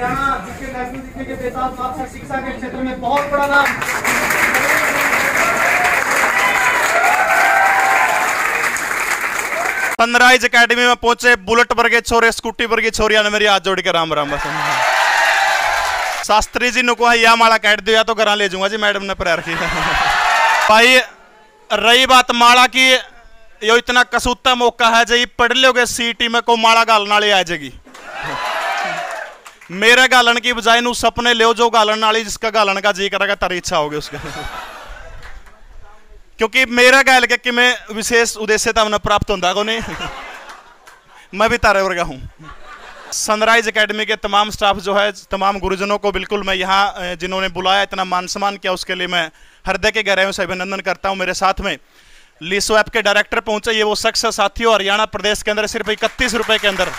हरियाणा जिसके नेशनल जीतने के बेताब साहब का शिक्षा के क्षेत्र में बहुत बड़ा नाम पंद्रह एकेडमी में पहुंचे बुलेट वर्गे छोरे स्कूटी वर्गी छोरिया ने मेरी हाथ जोड़ के राम राम बसन शास्त्री जी ने कहा या माला कैट दो या तो घर ले जाऊंगा जी मैडम ने प्रेयर की भाई रही बात माला की यो इतना कसूता मौका है जी पढ़ लोगे सीटी में को माला गालने आ जाएगी मेरे गालन की बजाय सपने लियो जो गालन वाली जिसका गालन का जी करेगा तारी इच्छा होगी उसका क्योंकि मेरा गाल के कि मैं विशेष उद्देश्य तो हमने प्राप्त होता को नहीं मैं भी तारे वर्गा हूँ सनराइज एकेडमी के तमाम स्टाफ जो है तमाम गुरुजनों को बिल्कुल मैं यहाँ जिन्होंने बुलाया इतना मान सम्मान किया उसके लिए मैं हृदय के गहराइयों से अभिनंदन करता हूँ मेरे साथ में लिसो ऐप के डायरेक्टर पहुंचे ये वो शख्स साथियों हरियाणा प्रदेश के अंदर सिर्फ इकतीस रुपए के अंदर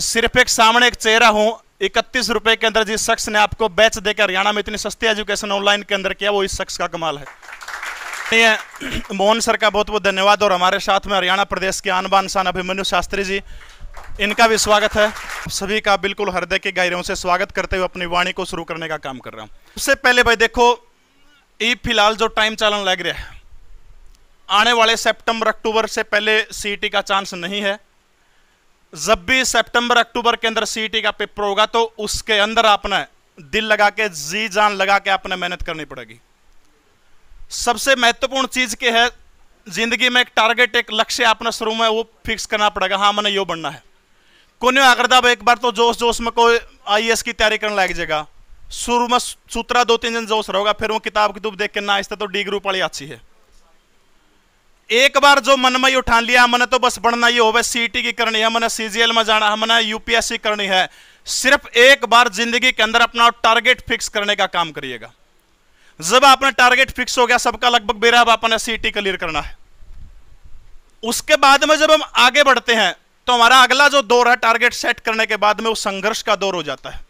सिर्फ एक सामने एक चेहरा हूं इकतीस रुपए के अंदर जिस शख्स ने आपको बैच देकर हरियाणा में इतनी सस्ती एजुकेशन ऑनलाइन के अंदर किया वो इस शख्स का कमाल है मोहन सर का बहुत बहुत धन्यवाद और हमारे साथ में हरियाणा प्रदेश के आनबान शान अभिमन्यु शास्त्री जी इनका भी स्वागत है सभी का बिल्कुल हृदय के गायरों से स्वागत करते हुए अपनी वाणी को शुरू करने का काम कर रहा हूँ सबसे पहले भाई देखो ये फिलहाल जो टाइम चालन लग रहा है आने वाले सेप्टेम्बर अक्टूबर से पहले सी e का चांस नहीं है जब भी सितंबर अक्टूबर के अंदर सीईटी का पेपर होगा तो उसके अंदर आपने दिल लगा के जी जान लगा के आपने मेहनत करनी पड़ेगी सबसे महत्वपूर्ण चीज के है जिंदगी में एक टारगेट एक लक्ष्य आपने शुरू में वो फिक्स करना पड़ेगा हाँ मैंने यो बनना है कोने आगरदा एक बार तो जोश जोश में कोई आई की तैयारी करने लग जाएगा शुरू में सूत्रा दो तीन दिन जोश रहोगा फिर वो किताब कितूब देख के ना इस तो डी ग्रुप वाली अच्छी है एक बार जो मन में उठान लिया मैंने तो बस बढ़ना ये होवे सीटी की करनी है हमने सीजीएल में जाना है मैंने यूपीएससी करनी है सिर्फ एक बार जिंदगी के अंदर अपना टारगेट फिक्स करने का काम करिएगा जब आपने टारगेट फिक्स हो गया सबका लगभग बेरा अब आपने सीटी क्लियर करना है उसके बाद में जब हम आगे बढ़ते हैं तो हमारा अगला जो दौर है टारगेट सेट करने के बाद में उस संघर्ष का दौर हो जाता है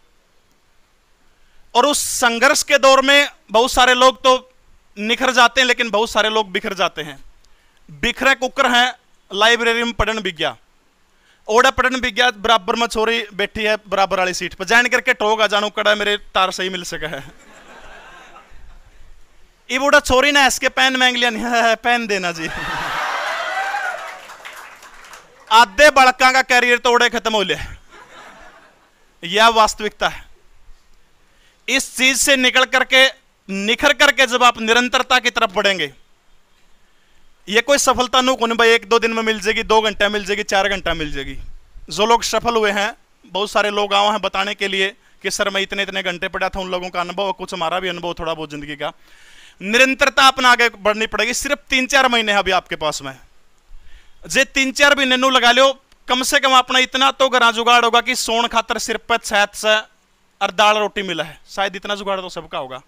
और उस संघर्ष के दौर में बहुत सारे लोग तो निखर जाते हैं लेकिन बहुत सारे लोग बिखर जाते हैं बिखरे कुकर हैं लाइब्रेरी में पढ़न बिग्या ओड़ा पढ़न गया बराबर में छोरी बैठी है बराबर वाली सीट पर जैन करके टोक आ जानो कड़ा मेरे तार सही मिल सके है ये बूढ़ा छोरी ने हंस के पेन मांग लिया नहीं है पेन देना जी आधे बड़का का कैरियर तो उड़े खत्म हो लिया यह वास्तविकता है इस चीज से निकल करके निखर करके जब आप निरंतरता की तरफ बढ़ेंगे ये कोई सफलता नहीं कौन भाई एक दो दिन में मिल जाएगी दो घंटा मिल जाएगी चार घंटा मिल जाएगी जो लोग सफल हुए हैं बहुत सारे लोग आओ हैं बताने के लिए कि सर मैं इतने इतने घंटे पढ़ा था उन लोगों का अनुभव कुछ हमारा भी अनुभव थोड़ा बहुत जिंदगी का निरंतरता अपना आगे बढ़नी पड़ेगी सिर्फ तीन चार महीने अभी आपके पास में जे तीन चार महीने नू लगा लियो कम से कम अपना इतना तो घर जुगाड़ होगा कि सोन खातर सिर्फ पर छैत से और दाल रोटी मिला है शायद इतना जुगाड़ तो सबका होगा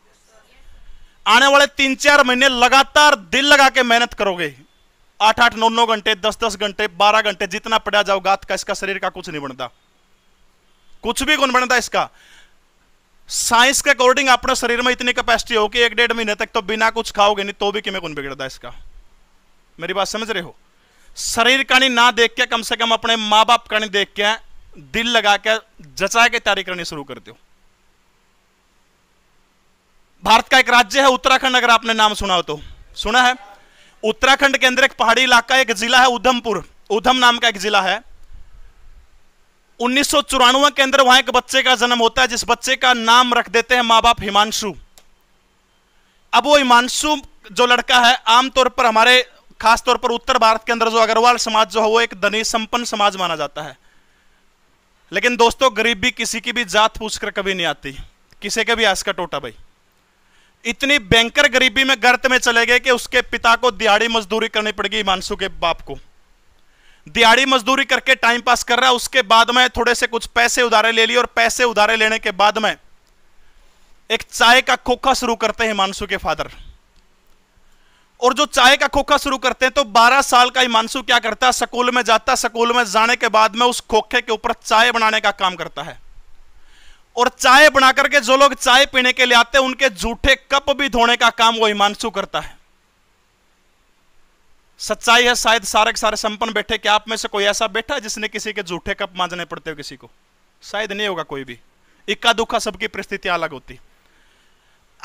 आने वाले तीन चार महीने लगातार दिल लगा के मेहनत करोगे आठ आठ नौ नौ घंटे दस दस घंटे बारह घंटे जितना पड़ा गात का इसका शरीर का कुछ नहीं बनता कुछ भी गुण बनता इसका साइंस के अकॉर्डिंग अपने शरीर में इतनी कैपेसिटी हो कि एक डेढ़ महीने तक तो बिना कुछ खाओगे नहीं तो भी किमें गुण बिगड़ता इसका मेरी बात समझ रहे हो शरीर का नहीं ना देख के कम से कम अपने माँ बाप का नहीं देख के दिल लगा के जचा के तैयारी करनी शुरू कर दो भारत का एक राज्य है उत्तराखंड अगर आपने नाम सुना हो तो सुना है उत्तराखंड के अंदर एक पहाड़ी इलाका एक जिला है उधमपुर उधम नाम का एक जिला है उन्नीस के अंदर वहां एक बच्चे का जन्म होता है जिस बच्चे का नाम रख देते हैं मां बाप हिमांशु अब वो हिमांशु जो लड़का है आमतौर पर हमारे खासतौर पर उत्तर भारत के अंदर जो अग्रवाल समाज जो है वो एक धनी संपन्न समाज माना जाता है लेकिन दोस्तों गरीबी किसी की भी जात पूछ कर कभी नहीं आती किसी के भी आस का टोटा भाई इतनी बैंकर गरीबी में गर्त में चले गए कि उसके पिता को दिहाड़ी मजदूरी करनी पड़ेगी मानसू के बाप को दिहाड़ी मजदूरी करके टाइम पास कर रहा उसके बाद में थोड़े से कुछ पैसे उधारे ले लिए और पैसे उधारे लेने के बाद में एक चाय का खोखा शुरू करते हैं मानसू के फादर और जो चाय का खोखा शुरू करते हैं तो 12 साल का हिमांशु क्या करता है स्कूल में जाता स्कूल में जाने के बाद में उस खोखे के ऊपर चाय बनाने का काम करता है और चाय बना करके जो लोग चाय पीने के लिए आते हैं उनके झूठे कप भी धोने का काम वो हिमांशु करता है सच्चाई है शायद सारे के सारे संपन्न बैठे कि आप में से कोई ऐसा बैठा है जिसने किसी के झूठे कप मांझने पड़ते हो किसी को शायद नहीं होगा कोई भी इक्का दुखा सबकी परिस्थितियां अलग होती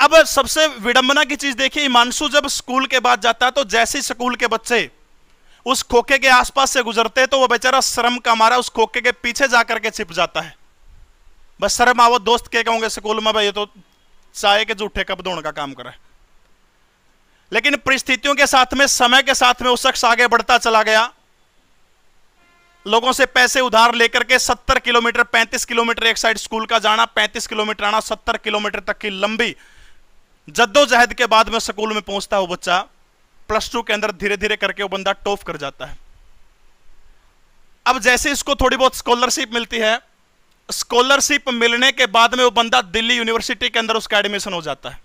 अब सबसे विडंबना की चीज देखिए हिमांशु जब स्कूल के बाद जाता है तो जैसे स्कूल के बच्चे उस खोखे के आसपास से गुजरते तो वह बेचारा श्रम का मारा उस खोखे के पीछे जाकर के छिप जाता है बस सर आवो दोस्त क्या कहूंगे स्कूल में भाई ये तो चाय के जूठे कब दौड़ का काम करे लेकिन परिस्थितियों के साथ में समय के साथ में उस शख्स आगे बढ़ता चला गया लोगों से पैसे उधार लेकर के 70 किलोमीटर 35 किलोमीटर एक साइड स्कूल का जाना 35 किलोमीटर आना 70 किलोमीटर तक की लंबी जद्दोजहद के बाद में स्कूल में पहुंचता वो बच्चा प्लस टू के अंदर धीरे धीरे करके वो बंदा टॉप कर जाता है अब जैसे इसको थोड़ी बहुत स्कॉलरशिप मिलती है स्कॉलरशिप मिलने के बाद में वो बंदा दिल्ली यूनिवर्सिटी के अंदर उसका एडमिशन हो जाता है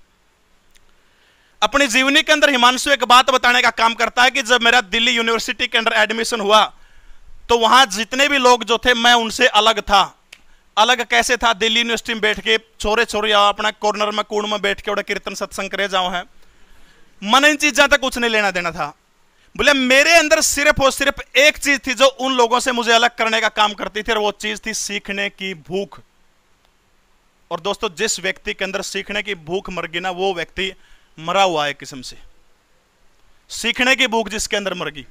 अपनी जीवनी के अंदर हिमांशु एक बात बताने का काम करता है कि जब मेरा दिल्ली यूनिवर्सिटी के अंदर एडमिशन हुआ तो वहां जितने भी लोग जो थे मैं उनसे अलग था अलग कैसे था दिल्ली यूनिवर्सिटी में बैठ के छोरे छोरे आओ अपना कॉर्नर में कूड़ में बैठ के उड़े कीर्तन सत्संग करे जाओ हैं मन इन चीज़ों तक कुछ नहीं लेना देना था बोले मेरे अंदर सिर्फ और सिर्फ एक चीज थी जो उन लोगों से मुझे अलग करने का काम करती थी और वो चीज थी सीखने की भूख और दोस्तों जिस व्यक्ति के अंदर सीखने की भूख मर गई ना वो व्यक्ति मरा हुआ है किस्म से सीखने की भूख जिसके अंदर मर गई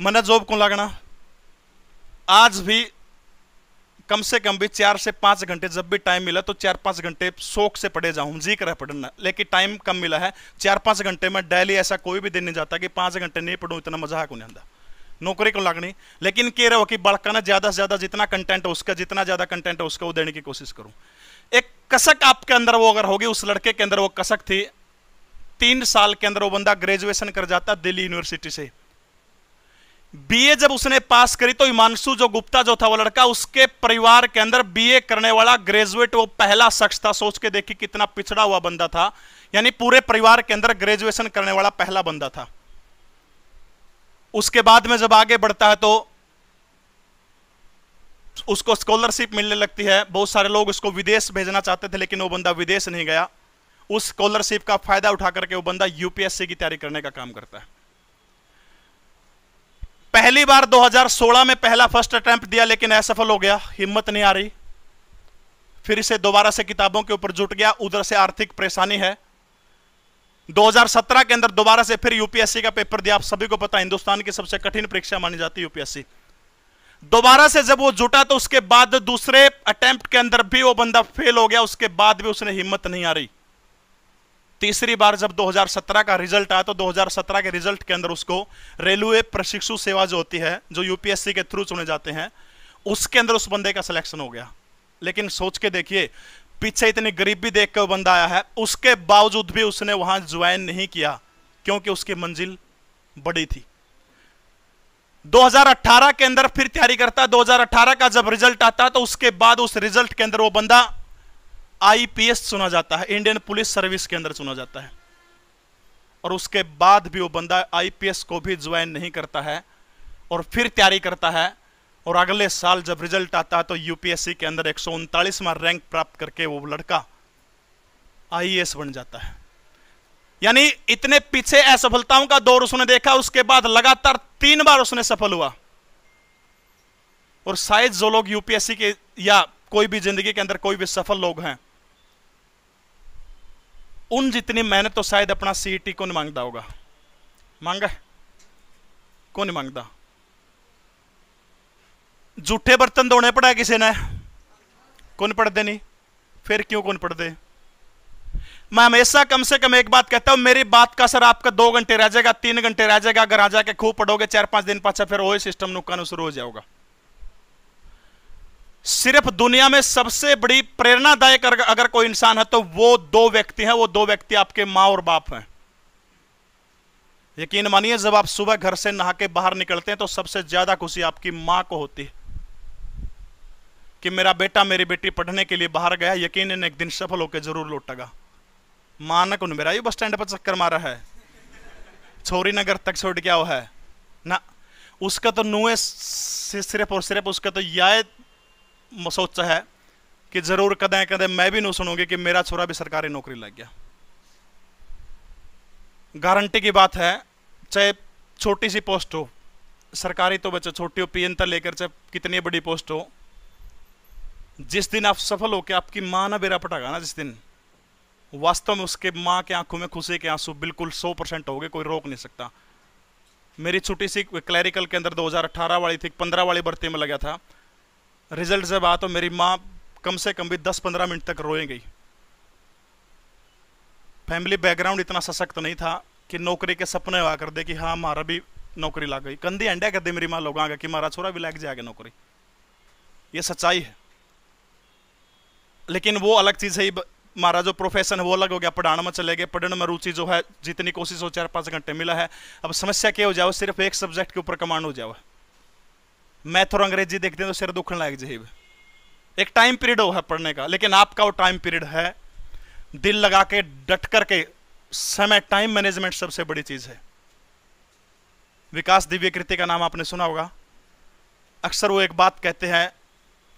मैंने जॉब को लगना आज भी कम से कम भी चार से पाँच घंटे जब भी टाइम मिला तो चार पाँच घंटे शौक से पढ़े जाऊँ जी कर पढ़ना लेकिन टाइम कम मिला है चार पाँच घंटे में डेली ऐसा कोई भी दिन नहीं जाता कि पाँच घंटे नहीं पढ़ूँ इतना मजाक नहीं आता नौकरी को लागनी लेकिन कह रहे हो कि बड़का ना ज़्यादा से ज़्यादा जितना कंटेंट है उसका जितना ज़्यादा कंटेंट है उसका वो देने की कोशिश करूं एक कसक आपके अंदर वो अगर होगी उस लड़के के अंदर वो कसक थी तीन साल के अंदर वो बंदा ग्रेजुएशन कर जाता दिल्ली यूनिवर्सिटी से बीए जब उसने पास करी तो हिमांशु जो गुप्ता जो था वो लड़का उसके परिवार के अंदर बीए करने वाला ग्रेजुएट वो पहला शख्स था सोच के देखिए कितना पिछड़ा हुआ बंदा था यानी पूरे परिवार के अंदर ग्रेजुएशन करने वाला पहला बंदा था उसके बाद में जब आगे बढ़ता है तो उसको स्कॉलरशिप मिलने लगती है बहुत सारे लोग उसको विदेश भेजना चाहते थे लेकिन वो बंदा विदेश नहीं गया उस स्कॉलरशिप का फायदा उठा करके वो बंदा यूपीएससी की तैयारी करने का काम करता है पहली बार 2016 में पहला फर्स्ट अटैम्प्ट दिया लेकिन असफल हो गया हिम्मत नहीं आ रही फिर इसे दोबारा से किताबों के ऊपर जुट गया उधर से आर्थिक परेशानी है 2017 के अंदर दोबारा से फिर यूपीएससी का पेपर दिया आप सभी को पता हिंदुस्तान की सबसे कठिन परीक्षा मानी जाती है यूपीएससी दोबारा से जब वो जुटा तो उसके बाद दूसरे अटैम्प्ट के अंदर भी वो बंदा फेल हो गया उसके बाद भी उसने हिम्मत नहीं आ रही तीसरी बार जब 2017 का रिजल्ट आया तो 2017 के रिजल्ट के अंदर उसको रेलवे प्रशिक्षु सेवा जो होती है जो यूपीएससी के थ्रू चुने जाते हैं उसके अंदर उस बंदे का सिलेक्शन हो गया लेकिन सोच के देखिए पीछे इतनी गरीबी देख वो बंदा आया है उसके बावजूद भी उसने वहां ज्वाइन नहीं किया क्योंकि उसकी मंजिल बड़ी थी 2018 के अंदर फिर तैयारी करता 2018 का जब रिजल्ट आता तो उसके बाद उस रिजल्ट के अंदर वो बंदा आईपीएस चुना जाता है इंडियन पुलिस सर्विस के अंदर चुना जाता है और उसके बाद भी वो बंदा आईपीएस को भी ज्वाइन नहीं करता है और फिर तैयारी करता है और अगले साल जब रिजल्ट आता है तो यूपीएससी के अंदर एक रैंक प्राप्त करके वो लड़का आईएएस बन जाता है यानी इतने पीछे असफलताओं का दौर उसने देखा उसके बाद लगातार तीन बार उसने सफल हुआ और शायद जो लोग यूपीएससी के या कोई भी जिंदगी के अंदर कोई भी सफल लोग हैं उन जितनी मेहनत तो शायद अपना टी कौन मांगता होगा मांगा है कौन मांगता झूठे बर्तन धोने पड़ा किसी ने कौन पढ़ते नहीं फिर क्यों कौन पढ़ते मैं हमेशा कम से कम एक बात कहता हूं मेरी बात का सर आपका दो घंटे रह जाएगा तीन घंटे रह जाएगा अगर आ जाके खूब पढ़ोगे चार पांच दिन पाचा फिर वही सिस्टम नुक्का शुरू हो जाएगा सिर्फ दुनिया में सबसे बड़ी प्रेरणादायक अगर कोई इंसान है तो वो दो व्यक्ति हैं वो दो व्यक्ति आपके माँ और बाप हैं यकीन मानिए जब आप सुबह घर से नहा के बाहर निकलते हैं तो सबसे ज्यादा खुशी आपकी माँ को होती है कि मेरा बेटा मेरी बेटी पढ़ने के लिए बाहर गया यकीन एक दिन सफल होकर जरूर लौटेगा मां ने कौन मेरा ये बस स्टैंड पर चक्कर मारा है छोरी नगर तक छोड़ गया वो है ना उसका तो नुए सिर्फ और सिर्फ उसका तो याद सोचा है कि जरूर कदें कदें मैं भी नहीं सुनूंगी कि मेरा छोरा भी सरकारी नौकरी लग गया गारंटी की बात है चाहे छोटी सी पोस्ट हो सरकारी तो बच्चे छोटी हो पीएन तक लेकर चाहे कितनी बड़ी पोस्ट हो जिस दिन आप सफल हो के आपकी माँ ना बेरा पटागा ना जिस दिन वास्तव में उसके माँ के आंखों में खुशी के आंसू बिल्कुल सौ परसेंट हो गए कोई रोक नहीं सकता मेरी छोटी सी क्लैरिकल के अंदर 2018 वाली थी पंद्रह वाली भर्ती में लगा था रिजल्ट जब आ तो मेरी माँ कम से कम भी 10-15 मिनट तक रोए गई फैमिली बैकग्राउंड इतना सशक्त नहीं था कि नौकरी के सपने हुआ कर दे कि हाँ हमारा भी नौकरी ला गई कंधी अंडा कर दे मेरी माँ लोग आगे कि हमारा छोरा भी लग जाएगा नौकरी ये सच्चाई है लेकिन वो अलग चीज़ है महाराज जो प्रोफेशन है वो अलग हो गया पढ़ाने में चले गए पढ़ने में रुचि जो है जितनी कोशिश हो चार पाँच घंटे मिला है अब समस्या क्या हो जाओ सिर्फ एक सब्जेक्ट के ऊपर कमांड हो जाओ मैथ और अंग्रेजी देखते हैं तो सिर दुखने लायक जहीब एक टाइम पीरियड हो है पढ़ने का लेकिन आपका वो टाइम पीरियड है दिल लगा के डट करके समय टाइम मैनेजमेंट सबसे बड़ी चीज है विकास दिव्य कृति का नाम आपने सुना होगा अक्सर वो एक बात कहते हैं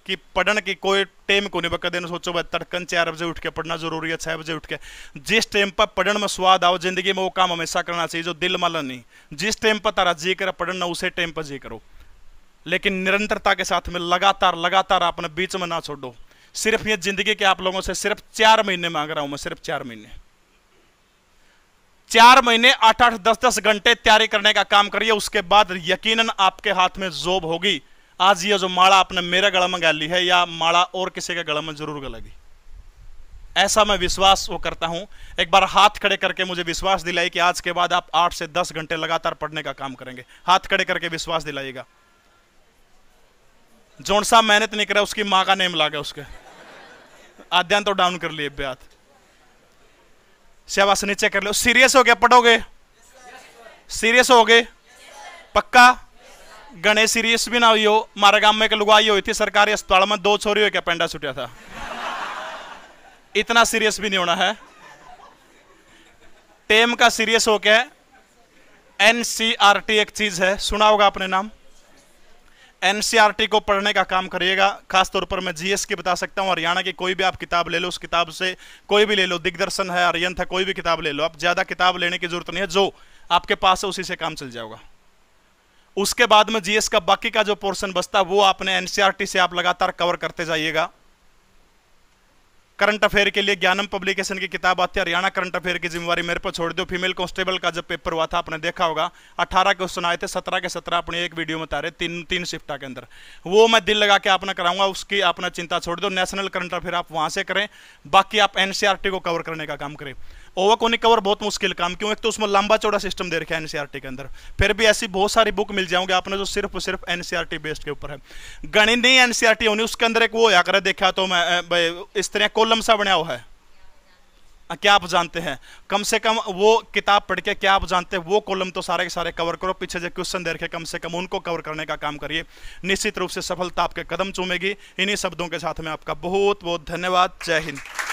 कि पढ़ने की कोई टेम को नहीं बकर देना सोचो भाई तड़कन चार बजे उठ के पढ़ना जरूरी है छह बजे उठ के जिस टाइम पर पढ़ने में स्वाद आओ जिंदगी में वो काम हमेशा करना चाहिए जो दिल माला नहीं जिस टाइम पर तारा जी करो पढ़ना उसे टाइम पर जी करो लेकिन निरंतरता के साथ में लगातार लगातार आपने बीच में ना छोड़ो सिर्फ ये जिंदगी के आप लोगों से सिर्फ चार महीने मांग रहा हूं मैं सिर्फ चार महीने चार महीने आठ आठ दस दस घंटे तैयारी करने का काम करिए उसके बाद यकीनन आपके हाथ में जोब होगी आज ये जो माला आपने मेरे गला में गाली है या माला और किसी के गला में जरूर गलेगी ऐसा मैं विश्वास वो करता हूं एक बार हाथ खड़े करके मुझे विश्वास दिलाई कि आज के बाद आप आठ से दस घंटे लगातार पढ़ने का काम करेंगे हाथ खड़े करके विश्वास दिलाईगा जोन सा मेहनत नहीं करा उसकी माँ का नेम लागे उसके आध्यान तो डाउन कर लिए ब्यात सेवा से नीचे कर लो सीरियस हो गया पढ़ोगे सीरियस हो गए पक्का गणेश सीरियस भी ना हुई हो मारे गांव में एक लुगाई हुई थी सरकारी अस्पताल में दो छोरी हो क्या पेंडा छुटिया था इतना सीरियस भी नहीं होना है टेम का सीरियस हो क्या एन सी आर टी एक चीज है सुना होगा अपने नाम एनसीईआरटी को पढ़ने का काम करिएगा खासतौर पर मैं जीएस की बता सकता हूँ हरियाणा की कोई भी आप किताब ले लो उस किताब से कोई भी ले लो दिग्दर्शन है अरियंत है कोई भी किताब ले लो आप ज़्यादा किताब लेने की जरूरत नहीं है जो आपके पास है उसी से काम चल जाएगा उसके बाद में जीएस का बाकी का जो पोर्शन बचता है वो आपने एनसीआरटी से आप लगातार कवर करते जाइएगा करंट अफेयर के लिए ज्ञानम पब्लिकेशन की किताब आती है हरियाणा करंट अफेयर की जिम्मेवारी मेरे पर छोड़ दो फीमेल कांस्टेबल का जब पेपर हुआ था आपने देखा होगा अठारह क्वेश्चन आए थे सत्रह के सत्रह अपने एक वीडियो में तारे तीन तीन शिफ्टा के अंदर वो मैं दिल लगा के आपने कराऊंगा उसकी आपने चिंता छोड़ दो नेशनल करंट अफेयर आप वहां से करें बाकी आप एनसीआरटी e को कवर करने का काम करें ओवाकोनिक कवर बहुत मुश्किल काम क्यों एक तो उसमें लंबा चौड़ा सिस्टम दे रखा है एनसीआरटी e के अंदर फिर भी ऐसी बहुत सारी बुक मिल जाऊंगी आपने जो सिर्फ और सिर्फ एनसीआरटी बेस्ड e के ऊपर है गणित नहीं एनसीआरटी होनी उसके अंदर एक वो या कर देखा तो मैं इस तरह कोलम सा बनाया हुआ है क्या आप जानते हैं कम से कम वो किताब पढ़ के क्या आप जानते हैं वो कॉलम तो सारे के सारे कवर करो पीछे जो क्वेश्चन दे रखे कम से कम उनको कवर करने का काम करिए निश्चित रूप से सफलता आपके कदम चूमेगी इन्हीं शब्दों के साथ में आपका बहुत बहुत धन्यवाद जय हिंद